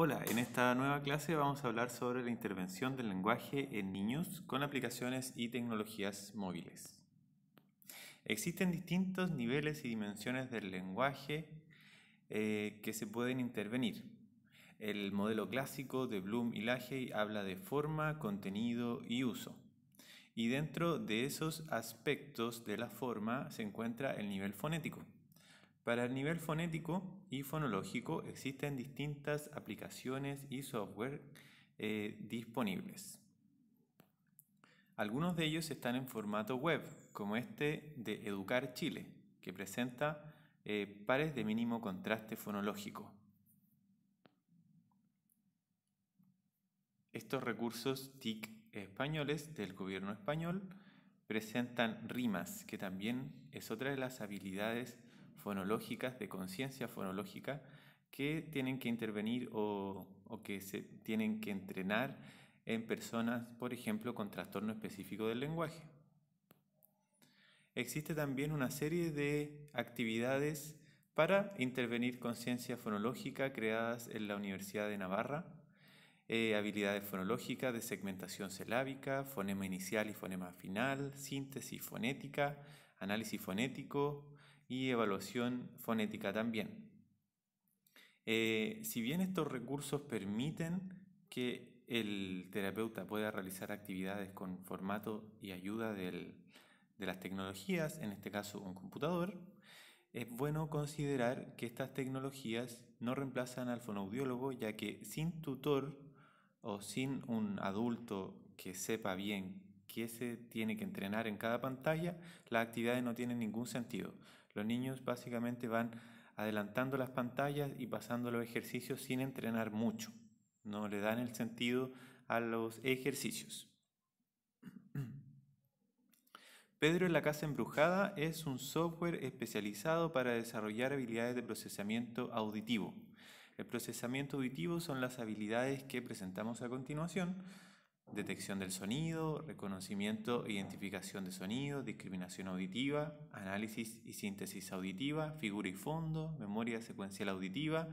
Hola, en esta nueva clase vamos a hablar sobre la intervención del lenguaje en niños con aplicaciones y tecnologías móviles. Existen distintos niveles y dimensiones del lenguaje eh, que se pueden intervenir. El modelo clásico de Bloom y Lajey habla de forma, contenido y uso. Y dentro de esos aspectos de la forma se encuentra el nivel fonético. Para el nivel fonético y fonológico existen distintas aplicaciones y software eh, disponibles. Algunos de ellos están en formato web, como este de Educar Chile, que presenta eh, pares de mínimo contraste fonológico. Estos recursos TIC españoles del gobierno español presentan rimas, que también es otra de las habilidades fonológicas, de conciencia fonológica, que tienen que intervenir o, que se tienen que entrenar en personas, por ejemplo, con trastorno específico del lenguaje. Existe también una serie de actividades para intervenir conciencia fonológica creadas en la Universidad de Navarra, eh, habilidades fonológicas de segmentación celábica fonema inicial y fonema final, síntesis fonética, análisis fonético, y evaluación fonética también. Eh, si bien estos recursos permiten que el terapeuta pueda realizar actividades con formato y ayuda del, de las tecnologías, en este caso un computador, es bueno considerar que estas tecnologías no reemplazan al fonoaudiólogo, ya que sin tutor o sin un adulto que sepa bien qué se tiene que entrenar en cada pantalla, las actividades no tienen ningún sentido. Los niños básicamente van adelantando las pantallas y pasando los ejercicios sin entrenar mucho. No le dan el sentido a los ejercicios. Pedro en la Casa Embrujada es un software especializado para desarrollar habilidades de procesamiento auditivo. El procesamiento auditivo son las habilidades que presentamos a continuación detección del sonido, reconocimiento e identificación de sonido, discriminación auditiva, análisis y síntesis auditiva, figura y fondo, memoria secuencial auditiva,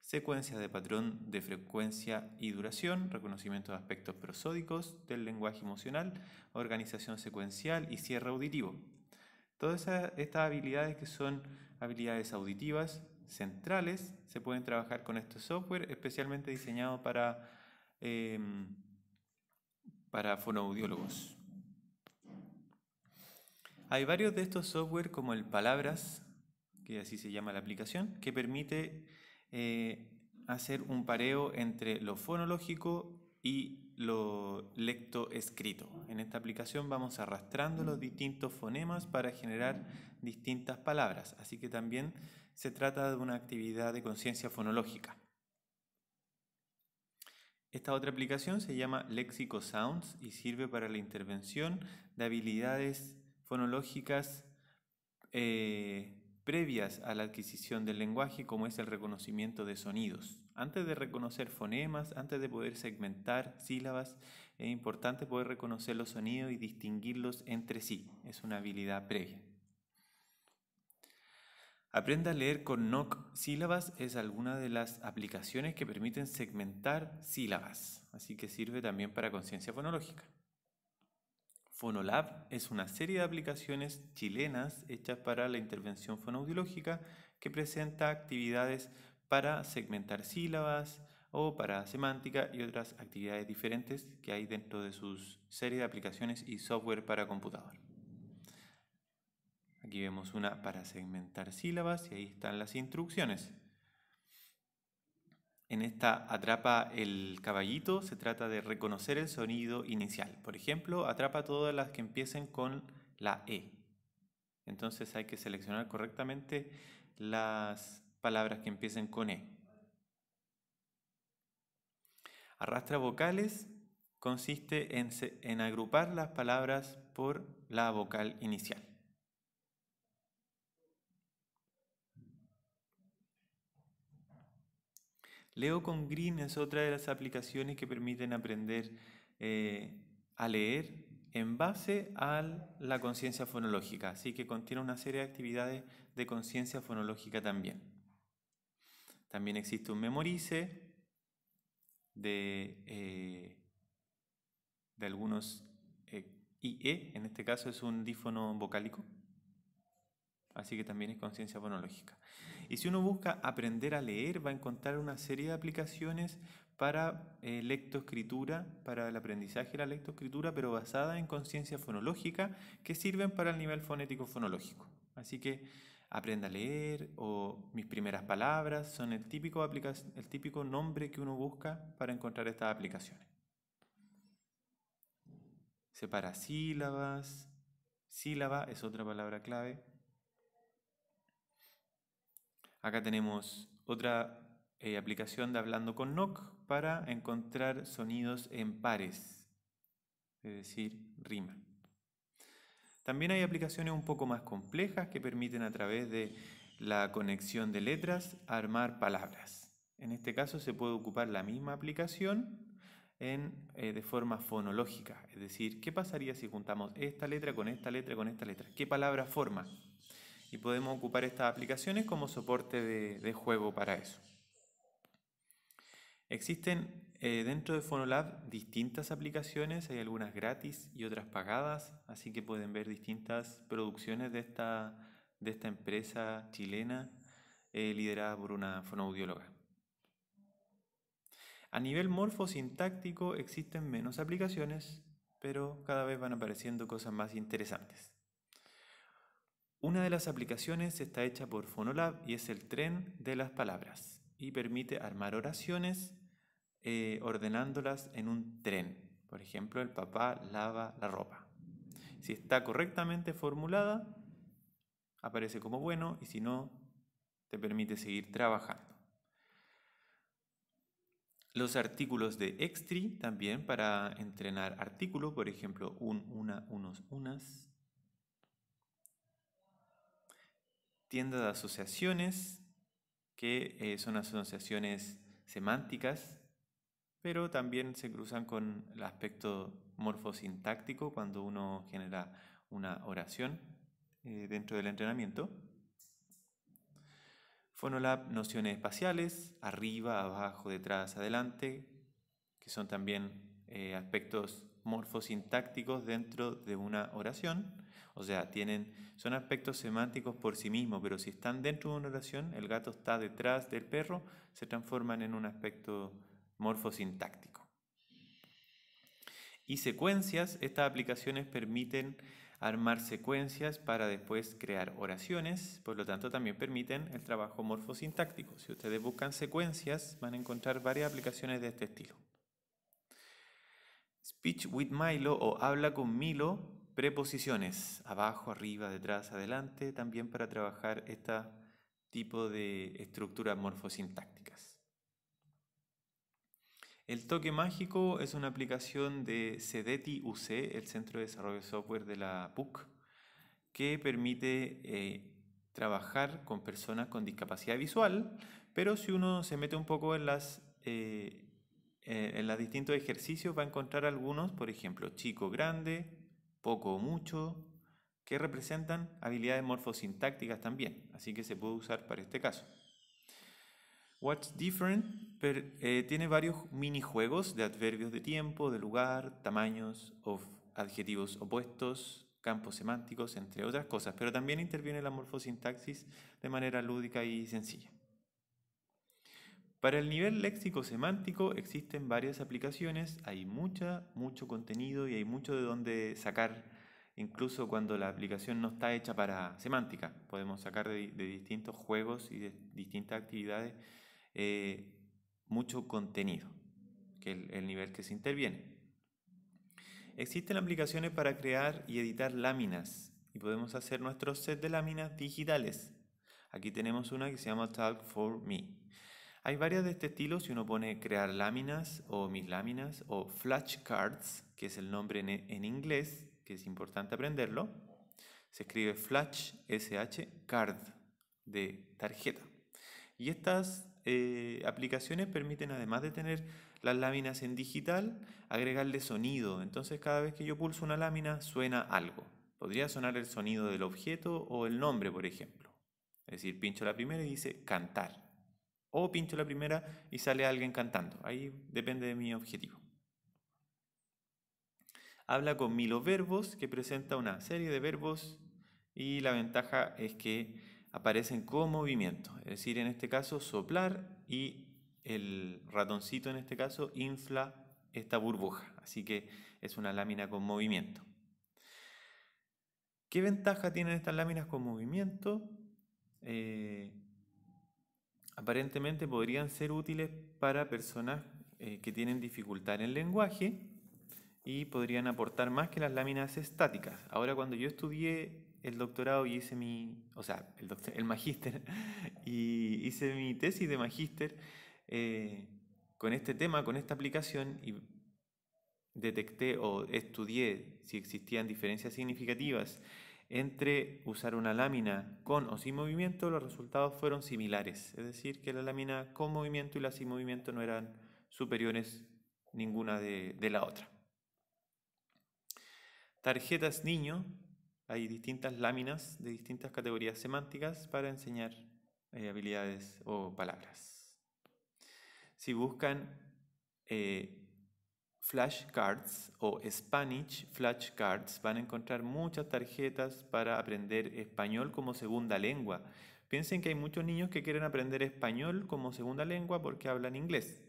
secuencias de patrón de frecuencia y duración, reconocimiento de aspectos prosódicos del lenguaje emocional, organización secuencial y cierre auditivo. Todas estas habilidades que son habilidades auditivas centrales se pueden trabajar con este software especialmente diseñado para em, para fonoaudiólogos. Hay varios de estos software como el Palabras, que así se llama la aplicación, que permite eh, hacer un pareo entre lo fonológico y lo lecto escrito. En esta aplicación vamos arrastrando los distintos fonemas para generar distintas palabras, así que también se trata de una actividad de conciencia fonológica. Esta otra aplicación se llama Léxico Sounds y sirve para la intervención de habilidades fonológicas eh, previas a la adquisición del lenguaje, como es el reconocimiento de sonidos. Antes de reconocer fonemas, antes de poder segmentar sílabas, es importante poder reconocer los sonidos y distinguirlos entre sí. Es una habilidad previa. Aprenda a leer con NOC sílabas es alguna de las aplicaciones que permiten segmentar sílabas, así que sirve también para conciencia fonológica. PhonoLab es una serie de aplicaciones chilenas hechas para la intervención fonoaudiológica que presenta actividades para segmentar sílabas o para semántica y otras actividades diferentes que hay dentro de sus serie de aplicaciones y software para computador. Aquí vemos una para segmentar sílabas y ahí están las instrucciones. En esta atrapa el caballito se trata de reconocer el sonido inicial. Por ejemplo, atrapa todas las que empiecen con la E. Entonces hay que seleccionar correctamente las palabras que empiecen con E. Arrastra vocales consiste en, en agrupar las palabras por la vocal inicial. Leo con Green es otra de las aplicaciones que permiten aprender eh, a leer en base a la conciencia fonológica, así que contiene una serie de actividades de conciencia fonológica también. También existe un memorice de, eh, de algunos eh, IE, en este caso es un dífono vocálico, así que también es conciencia fonológica. Y si uno busca aprender a leer, va a encontrar una serie de aplicaciones para eh, lectoescritura, para el aprendizaje de la lectoescritura, pero basada en conciencia fonológica, que sirven para el nivel fonético-fonológico. Así que aprenda a leer o mis primeras palabras son el típico, el típico nombre que uno busca para encontrar estas aplicaciones. Separa sílabas. Sílaba es otra palabra clave Acá tenemos otra eh, aplicación de hablando con NOC para encontrar sonidos en pares, es decir, rima. También hay aplicaciones un poco más complejas que permiten a través de la conexión de letras armar palabras. En este caso se puede ocupar la misma aplicación eh, de forma fonológica, es decir, ¿qué pasaría si juntamos esta letra con esta letra con esta letra? ¿Qué palabra forma? y podemos ocupar estas aplicaciones como soporte de, juego para eso. Existen eh, dentro de PhonoLab distintas aplicaciones, hay algunas gratis y otras pagadas, así que pueden ver distintas producciones de esta, de esta empresa chilena eh, liderada por una fonoaudióloga. A nivel morfosintáctico existen menos aplicaciones, pero cada vez van apareciendo cosas más interesantes. Una de las aplicaciones está hecha por Phonolab y es el tren de las palabras y permite armar oraciones eh, ordenándolas en un tren. Por ejemplo, el papá lava la ropa. Si está correctamente formulada, aparece como bueno y si no, te permite seguir trabajando. Los artículos de extri también para entrenar artículos, por ejemplo, un, una, unos, unas, tienda de asociaciones, que eh, son asociaciones semánticas, pero también se cruzan con el aspecto morfosintáctico cuando uno genera una oración eh, dentro del entrenamiento. Fonolab, nociones espaciales, arriba, abajo, detrás, adelante, que son también eh, aspectos morfosintácticos dentro de una oración. O sea, tienen, son aspectos semánticos por sí mismos, pero si están dentro de una oración, el gato está detrás del perro, se transforman en un aspecto morfosintáctico. Y secuencias, estas aplicaciones permiten armar secuencias para después crear oraciones, por lo tanto también permiten el trabajo morfosintáctico. Si ustedes buscan secuencias, van a encontrar varias aplicaciones de este estilo. Speech with Milo o habla con Milo preposiciones, abajo, arriba, detrás, adelante, también para trabajar este tipo de estructuras morfosintácticas. El Toque Mágico es una aplicación de CEDETI UC, el Centro de Desarrollo de Software de la PUC, que permite eh, trabajar con personas con discapacidad visual, pero si uno se mete un poco en las... Eh, eh, en los distintos ejercicios va a encontrar algunos, por ejemplo, chico grande, poco o mucho, que representan habilidades morfosintácticas también, así que se puede usar para este caso. What's Different eh, tiene varios minijuegos de adverbios de tiempo, de lugar, tamaños, adjetivos opuestos, campos semánticos, entre otras cosas, pero también interviene la morfosintaxis de manera lúdica y sencilla. Para el nivel léxico semántico existen varias aplicaciones, hay mucha, mucho contenido y hay mucho de donde sacar, incluso cuando la aplicación no está hecha para semántica. Podemos sacar de, distintos juegos y de distintas actividades eh, mucho contenido, que es el, nivel que se interviene. Existen aplicaciones para crear y editar láminas y podemos hacer nuestro set de láminas digitales. Aquí tenemos una que se llama Talk for Me. Hay varias de este estilo, si uno pone crear láminas o mis láminas o flashcards, que es el nombre en, inglés, que es importante aprenderlo, se escribe flash sh card de tarjeta. Y estas eh, aplicaciones permiten, además de tener las láminas en digital, agregarle sonido. Entonces cada vez que yo pulso una lámina suena algo. Podría sonar el sonido del objeto o el nombre, por ejemplo. Es decir, pincho la primera y dice cantar. O pincho la primera y sale alguien cantando. Ahí depende de mi objetivo. Habla con Milo Verbos, que presenta una serie de verbos y la ventaja es que aparecen con movimiento. Es decir, en este caso soplar y el ratoncito en este caso infla esta burbuja. Así que es una lámina con movimiento. ¿Qué ventaja tienen estas láminas con movimiento? Eh, aparentemente podrían ser útiles para personas eh, que tienen dificultad en el lenguaje y podrían aportar más que las láminas estáticas. Ahora cuando yo estudié el doctorado y hice mi, o sea, el, magíster, y hice mi tesis de magíster eh, con este tema, con esta aplicación, y detecté o estudié si existían diferencias significativas entre usar una lámina con o sin movimiento, los resultados fueron similares. Es decir, que la lámina con movimiento y la sin movimiento no eran superiores ninguna de, la otra. Tarjetas niño. Hay distintas láminas de distintas categorías semánticas para enseñar eh, habilidades o palabras. Si buscan eh, flashcards o Spanish flashcards. Van a encontrar muchas tarjetas para aprender español como segunda lengua. Piensen que hay muchos niños que quieren aprender español como segunda lengua porque hablan inglés.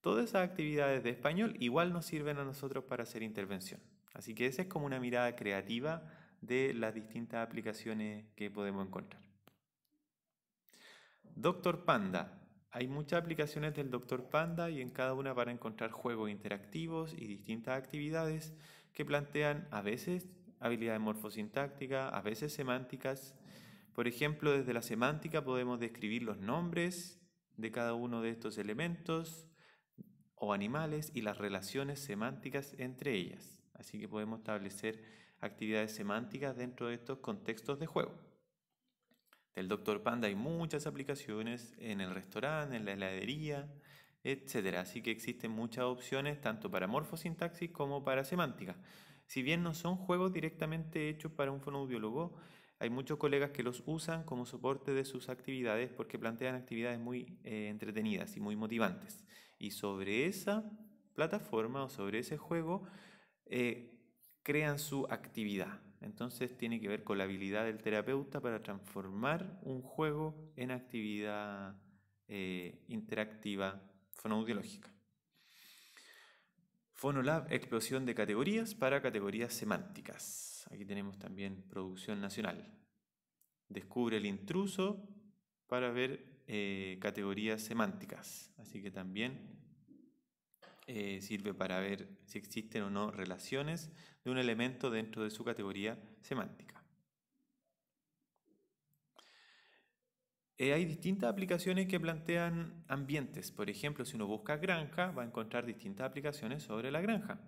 Todas esas actividades de español igual nos sirven a nosotros para hacer intervención. Así que esa es como una mirada creativa de las distintas aplicaciones que podemos encontrar. Doctor Panda, hay muchas aplicaciones del Dr. Panda y en cada una para encontrar juegos interactivos y distintas actividades que plantean a veces habilidades morfosintácticas, a veces semánticas. Por ejemplo, desde la semántica podemos describir los nombres de cada uno de estos elementos o animales y las relaciones semánticas entre ellas. Así que podemos establecer actividades semánticas dentro de estos contextos de juego del Dr. Panda hay muchas aplicaciones en el restaurante, en la heladería, etc. Así que existen muchas opciones tanto para morfosintaxis como para semántica. Si bien no son juegos directamente hechos para un fonoaudiólogo, hay muchos colegas que los usan como soporte de sus actividades porque plantean actividades muy eh, entretenidas y muy motivantes. Y sobre esa plataforma o sobre ese juego eh, crean su actividad. Entonces tiene que ver con la habilidad del terapeuta para transformar un juego en actividad eh, interactiva fonoaudiológica. Fonolab, explosión de categorías para categorías semánticas. Aquí tenemos también producción nacional. Descubre el intruso para ver eh, categorías semánticas. Así que también eh, sirve para ver si existen o no relaciones de un elemento dentro de su categoría semántica. Eh, hay distintas aplicaciones que plantean ambientes. Por ejemplo, si uno busca granja, va a encontrar distintas aplicaciones sobre la granja.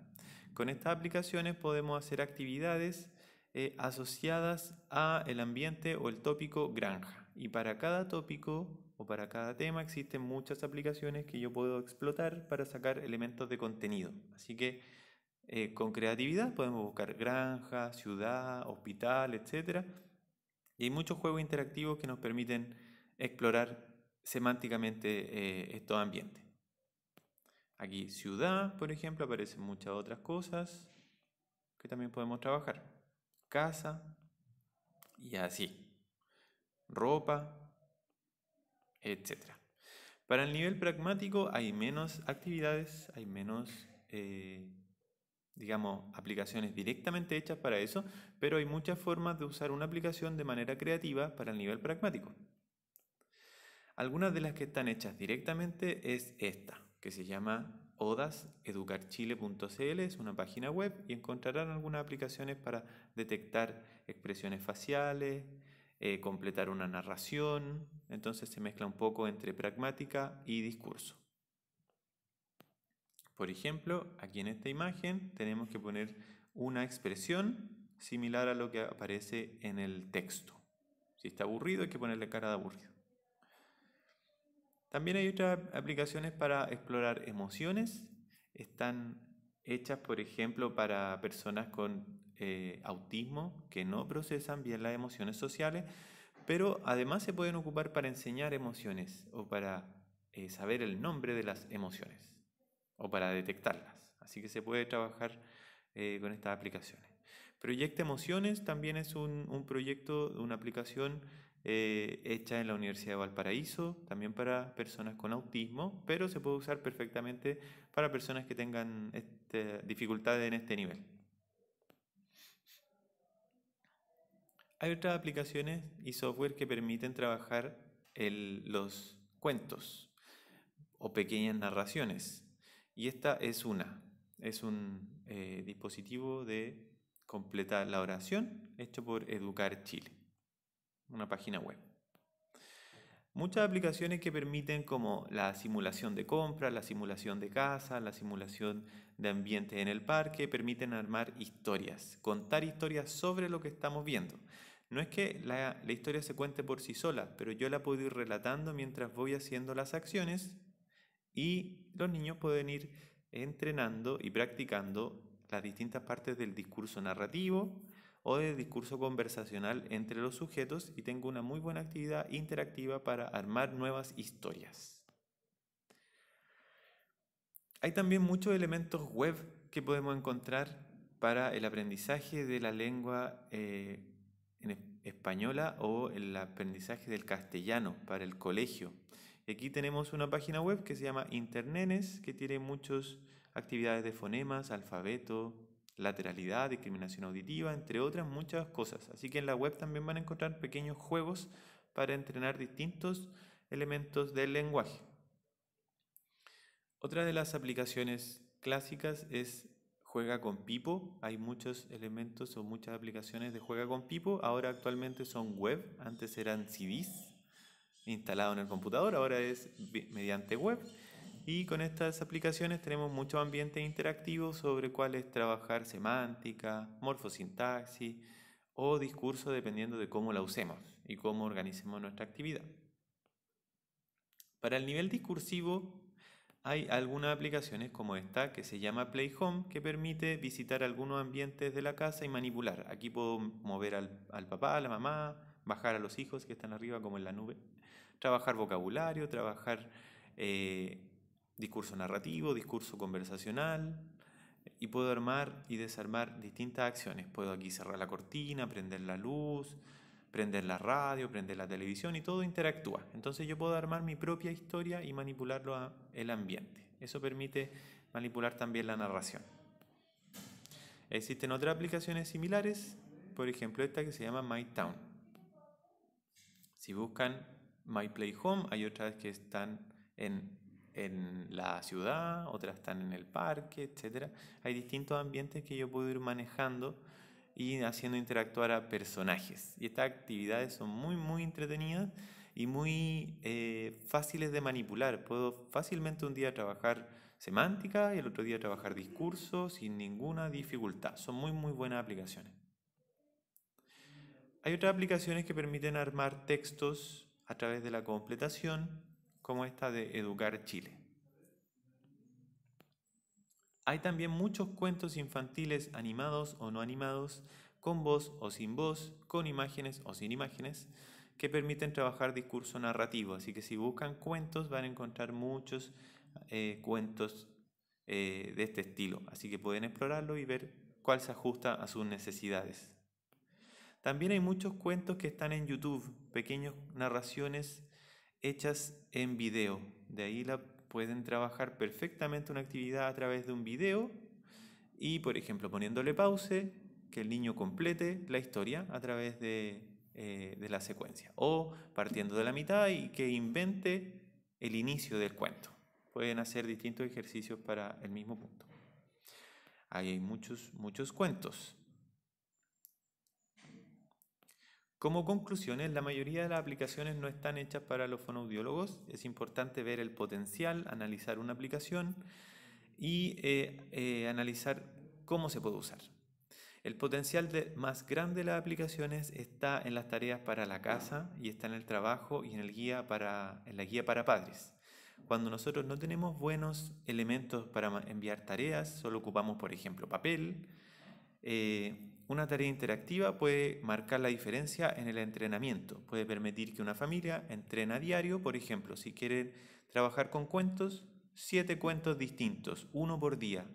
Con estas aplicaciones podemos hacer actividades eh, asociadas a el ambiente o el tópico granja. Y para cada tópico o para cada tema existen muchas aplicaciones que yo puedo explotar para sacar elementos de contenido. Así que eh, con creatividad podemos buscar granja, ciudad, hospital, etc. Y hay muchos juegos interactivos que nos permiten explorar semánticamente eh, estos ambientes. Aquí ciudad, por ejemplo, aparecen muchas otras cosas que también podemos trabajar. Casa y así. Ropa, etc. Para el nivel pragmático hay menos actividades, hay menos, eh, digamos, aplicaciones directamente hechas para eso, pero hay muchas formas de usar una aplicación de manera creativa para el nivel pragmático. Algunas de las que están hechas directamente es esta, que se llama odaseducarchile.cl, es una página web y encontrarán algunas aplicaciones para detectar expresiones faciales, eh, completar una narración, entonces se mezcla un poco entre pragmática y discurso. Por ejemplo, aquí en esta imagen tenemos que poner una expresión similar a lo que aparece en el texto. Si está aburrido hay que ponerle cara de aburrido. También hay otras aplicaciones para explorar emociones. Están hechas, por ejemplo, para personas con eh, autismo que no procesan bien las emociones sociales, pero además se pueden ocupar para enseñar emociones o para eh, saber el nombre de las emociones o para detectarlas. Así que se puede trabajar eh, con estas aplicaciones. Proyecto Emociones también es un, proyecto, una aplicación hecha en la Universidad de Valparaíso, también para personas con autismo, pero se puede usar perfectamente para personas que tengan este, dificultades en este nivel. Hay otras aplicaciones y software que permiten trabajar los cuentos o pequeñas narraciones. Y esta es una. Es un eh, dispositivo de completar la oración hecho por Educar Chile, una página web. Muchas aplicaciones que permiten como la simulación de compra, la simulación de casa, la simulación de ambientes en el parque, permiten armar historias, contar historias sobre lo que estamos viendo. No es que la, historia se cuente por sí sola, pero yo la puedo ir relatando mientras voy haciendo las acciones y los niños pueden ir entrenando y practicando las distintas partes del discurso narrativo o del discurso conversacional entre los sujetos y tengo una muy buena actividad interactiva para armar nuevas historias. Hay también muchos elementos web que podemos encontrar para el aprendizaje de la lengua eh, en española o el aprendizaje del castellano para el colegio. aquí tenemos una página web que se llama Internenes, que tiene muchas actividades de fonemas, alfabeto, lateralidad, discriminación auditiva, entre otras muchas cosas. Así que en la web también van a encontrar pequeños juegos para entrenar distintos elementos del lenguaje. Otra de las aplicaciones clásicas es juega con Pipo, hay muchos elementos o muchas aplicaciones de juega con Pipo, ahora actualmente son web, antes eran CDs instalado en el computador, ahora es mediante web. Y con estas aplicaciones tenemos muchos ambientes interactivos sobre es trabajar semántica, morfosintaxis o discurso dependiendo de cómo la usemos y cómo organicemos nuestra actividad. Para el nivel discursivo hay algunas aplicaciones como esta que se llama Play Home que permite visitar algunos ambientes de la casa y manipular. Aquí puedo mover al, papá, a la mamá, bajar a los hijos que están arriba como en la nube, trabajar vocabulario, trabajar eh, discurso narrativo, discurso conversacional, eh, y puedo armar y desarmar distintas acciones. Puedo aquí cerrar la cortina, prender la luz, prender la radio, prender la televisión y todo interactúa. Entonces yo puedo armar mi propia historia y manipularlo a el ambiente. Eso permite manipular también la narración. Existen otras aplicaciones similares, por ejemplo esta que se llama My Town. Si buscan My Play Home, hay otras que están en, en la ciudad, otras están en el parque, etc. Hay distintos ambientes que yo puedo ir manejando y haciendo interactuar a personajes. Y estas actividades son muy, muy entretenidas y muy eh, fáciles de manipular. Puedo fácilmente un día trabajar semántica y el otro día trabajar discurso sin ninguna dificultad. Son muy, muy buenas aplicaciones. Hay otras aplicaciones que permiten armar textos a través de la completación, como esta de Educar Chile. Hay también muchos cuentos infantiles animados o no animados, con voz o sin voz, con imágenes o sin imágenes, que permiten trabajar discurso narrativo. Así que si buscan cuentos van a encontrar muchos eh, cuentos eh, de este estilo. Así que pueden explorarlo y ver cuál se ajusta a sus necesidades. También hay muchos cuentos que están en YouTube, pequeñas narraciones hechas en video. De ahí la pueden trabajar perfectamente una actividad a través de un video y, por ejemplo, poniéndole pause, que el niño complete la historia a través de, eh, la secuencia. O partiendo de la mitad y que invente el inicio del cuento. Pueden hacer distintos ejercicios para el mismo punto. hay muchos, muchos cuentos. Como conclusiones, la mayoría de las aplicaciones no están hechas para los fonoaudiólogos. Es importante ver el potencial, analizar una aplicación y eh, eh, analizar cómo se puede usar. El potencial más grande de las aplicaciones está en las tareas para la casa y está en el trabajo y en, el guía para, en la guía para padres. Cuando nosotros no tenemos buenos elementos para enviar tareas, solo ocupamos, por ejemplo, papel, eh, una tarea interactiva puede marcar la diferencia en el entrenamiento. Puede permitir que una familia entrena a diario, por ejemplo, si quiere trabajar con cuentos, siete cuentos distintos, uno por día.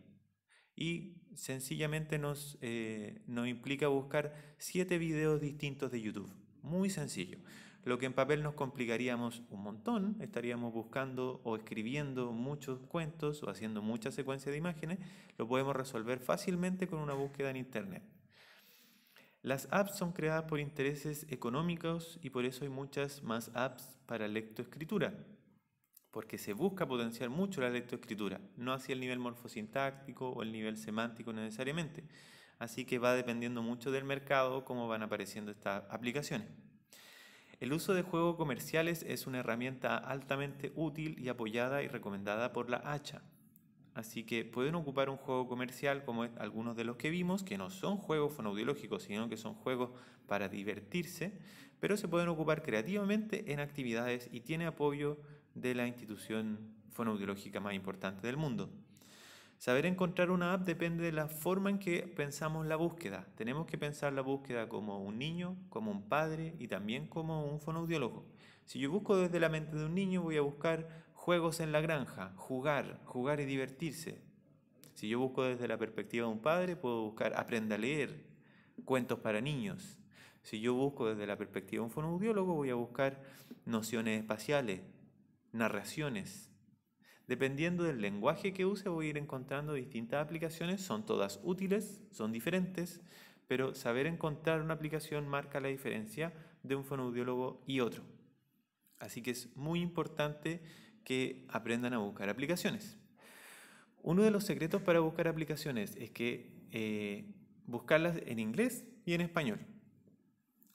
Y sencillamente nos, eh, nos implica buscar siete videos distintos de YouTube. Muy sencillo. Lo que en papel nos complicaríamos un montón, estaríamos buscando o escribiendo muchos cuentos o haciendo muchas secuencias de imágenes, lo podemos resolver fácilmente con una búsqueda en Internet. Las apps son creadas por intereses económicos y por eso hay muchas más apps para lectoescritura, porque se busca potenciar mucho la lectoescritura, no hacia el nivel morfosintáctico o el nivel semántico necesariamente. Así que va dependiendo mucho del mercado cómo van apareciendo estas aplicaciones. El uso de juegos comerciales es una herramienta altamente útil y apoyada y recomendada por la hacha. Así que pueden ocupar un juego comercial como algunos de los que vimos, que no son juegos fonoaudiológicos, sino que son juegos para divertirse, pero se pueden ocupar creativamente en actividades y tiene apoyo de la institución fonoaudiológica más importante del mundo. Saber encontrar una app depende de la forma en que pensamos la búsqueda. Tenemos que pensar la búsqueda como un niño, como un padre y también como un fonoaudiólogo. Si yo busco desde la mente de un niño, voy a buscar Juegos en la granja, jugar, jugar y divertirse. Si yo busco desde la perspectiva de un padre, puedo buscar aprenda a leer, cuentos para niños. Si yo busco desde la perspectiva de un fonoaudiólogo, voy a buscar nociones espaciales, narraciones. Dependiendo del lenguaje que use, voy a ir encontrando distintas aplicaciones. Son todas útiles, son diferentes, pero saber encontrar una aplicación marca la diferencia de un fonoaudiólogo y otro. Así que es muy importante que aprendan a buscar aplicaciones. Uno de los secretos para buscar aplicaciones es que eh, buscarlas en inglés y en español.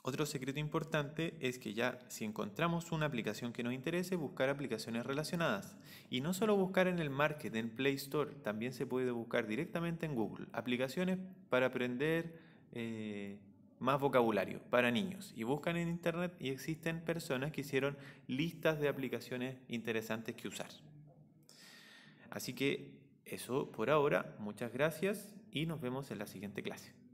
Otro secreto importante es que ya si encontramos una aplicación que nos interese, buscar aplicaciones relacionadas. Y no solo buscar en el Market, en Play Store, también se puede buscar directamente en Google. Aplicaciones para aprender eh, más vocabulario para niños y buscan en internet y existen personas que hicieron listas de aplicaciones interesantes que usar. Así que eso por ahora, muchas gracias y nos vemos en la siguiente clase.